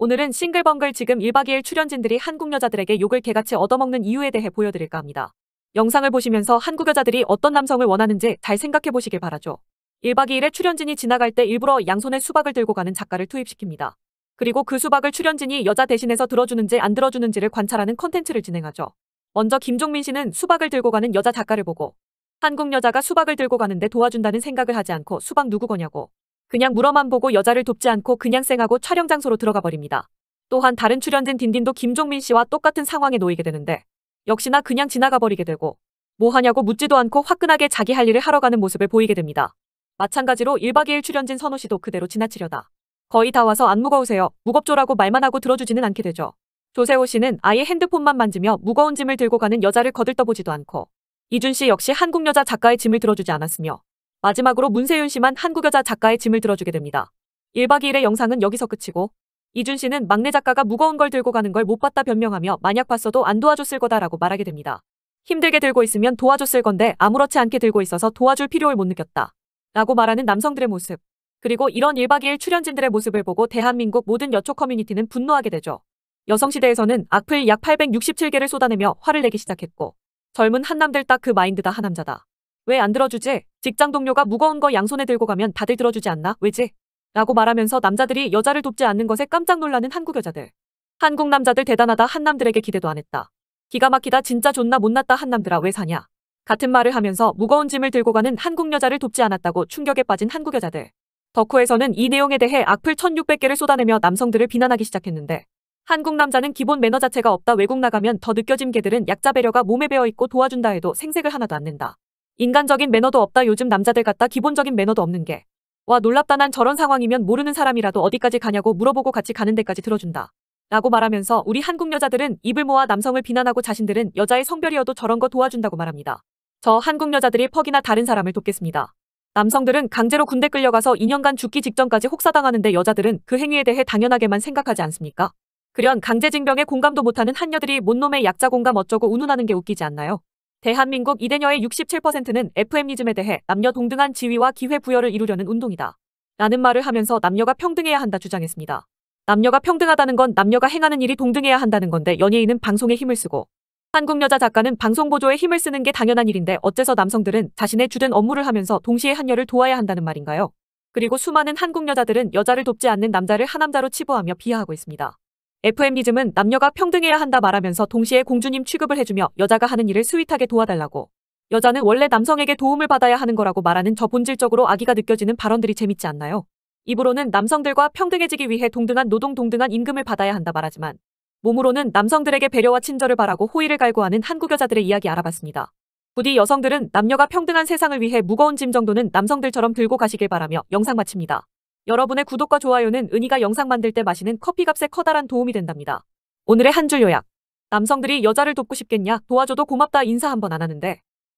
오늘은 싱글벙글 지금 1박 2일 출연진들이 한국 여자들에게 욕을 개같이 얻어먹는 이유에 대해 보여드릴까 합니다. 영상을 보시면서 한국 여자들이 어떤 남성을 원하는지 잘 생각해 보시길 바라죠. 1박 2일에 출연진이 지나갈 때 일부러 양손에 수박을 들고 가는 작가를 투입시킵니다. 그리고 그 수박을 출연진이 여자 대신해서 들어주는지 안 들어주는지를 관찰하는 컨텐츠를 진행하죠. 먼저 김종민 씨는 수박을 들고 가는 여자 작가를 보고 한국 여자가 수박을 들고 가는데 도와준다는 생각을 하지 않고 수박 누구 거냐고 그냥 물어만 보고 여자를 돕지 않고 그냥 쌩하고 촬영 장소로 들어가 버립니다. 또한 다른 출연진 딘딘도 김종민 씨와 똑같은 상황에 놓이게 되는데 역시나 그냥 지나가 버리게 되고 뭐 하냐고 묻지도 않고 화끈하게 자기 할 일을 하러 가는 모습을 보이게 됩니다. 마찬가지로 1박 2일 출연진 선호 씨도 그대로 지나치려다. 거의 다 와서 안 무거우세요. 무겁죠라고 말만 하고 들어주지는 않게 되죠. 조세호 씨는 아예 핸드폰만 만지며 무거운 짐을 들고 가는 여자를 거들떠보지도 않고 이준 씨 역시 한국 여자 작가의 짐을 들어주지 않았으며 마지막으로 문세윤 씨만 한국 여자 작가의 짐을 들어주게 됩니다. 1박 2일의 영상은 여기서 끝이고 이준 씨는 막내 작가가 무거운 걸 들고 가는 걸 못 봤다 변명하며 만약 봤어도 안 도와줬을 거다라고 말하게 됩니다. 힘들게 들고 있으면 도와줬을 건데 아무렇지 않게 들고 있어서 도와줄 필요를 못 느꼈다. 라고 말하는 남성들의 모습. 그리고 이런 1박 2일 출연진들의 모습을 보고 대한민국 모든 여초 커뮤니티는 분노하게 되죠. 여성시대에서는 악플 약 867개를 쏟아내며 화를 내기 시작했고 젊은 한남들 딱 그 마인드다 한남자다. 왜 안 들어주지? 직장 동료가 무거운 거 양손에 들고 가면 다들 들어주지 않나? 왜지? 라고 말하면서 남자들이 여자를 돕지 않는 것에 깜짝 놀라는 한국 여자들. 한국 남자들 대단하다 한남들에게 기대도 안 했다. 기가 막히다 진짜 존나 못났다 한남들아 왜 사냐. 같은 말을 하면서 무거운 짐을 들고 가는 한국 여자를 돕지 않았다고 충격에 빠진 한국 여자들. 덕후에서는 이 내용에 대해 악플 1600개를 쏟아내며 남성들을 비난하기 시작했는데 한국 남자는 기본 매너 자체가 없다 외국 나가면 더 느껴진 개들은 약자 배려가 몸에 배어 있고 도와준다 해도 생색을 하나도 안 낸다. 인간적인 매너도 없다 요즘 남자들 같다 기본적인 매너도 없는 게. 와 놀랍다 난 저런 상황이면 모르는 사람이라도 어디까지 가냐고 물어보고 같이 가는 데까지 들어준다. 라고 말하면서 우리 한국 여자들은 입을 모아 남성을 비난하고 자신들은 여자의 성별이어도 저런 거 도와준다고 말합니다. 저 한국 여자들이 퍽이나 다른 사람을 돕겠습니다. 남성들은 강제로 군대 끌려가서 2년간 죽기 직전까지 혹사당하는데 여자들은 그 행위에 대해 당연하게만 생각하지 않습니까? 그련 강제징병에 공감도 못하는 한녀들이 못놈의 약자 공감 어쩌고 운운하는 게 웃기지 않나요? 대한민국 이대녀의 67%는 FM리즘에 대해 남녀 동등한 지위와 기회 부여를 이루려는 운동이다. 라는 말을 하면서 남녀가 평등해야 한다 주장했습니다. 남녀가 평등하다는 건 남녀가 행하는 일이 동등해야 한다는 건데 연예인은 방송에 힘을 쓰고 한국 여자 작가는 방송 보조에 힘을 쓰는 게 당연한 일인데 어째서 남성들은 자신의 주된 업무를 하면서 동시에 한녀를 도와야 한다는 말인가요? 그리고 수많은 한국 여자들은 여자를 돕지 않는 남자를 하남자로 치부하며 비하하고 있습니다. f m 리즘은 남녀가 평등해야 한다 말하면서 동시에 공주님 취급을 해주며 여자가 하는 일을 스윗하게 도와달라고 여자는 원래 남성에게 도움을 받아야 하는 거라고 말하는 저 본질적으로 아기가 느껴지는 발언들이 재밌지 않나요? 입으로는 남성들과 평등해지기 위해 동등한 노동 동등한 임금을 받아야 한다 말하지만 몸으로는 남성들에게 배려와 친절을 바라고 호의를 갈구하는 한국 여자들의 이야기 알아봤습니다. 부디 여성들은 남녀가 평등한 세상을 위해 무거운 짐 정도는 남성들처럼 들고 가시길 바라며 영상 마칩니다. 여러분의 구독과 좋아요는 은희가 영상 만들 때 마시는 커피값에 커다란 도움이 된답니다. 오늘의 한 줄 요약. 남성들이 여자를 돕고 싶겠냐? 도와줘도 고맙다 인사 한번 안 하는데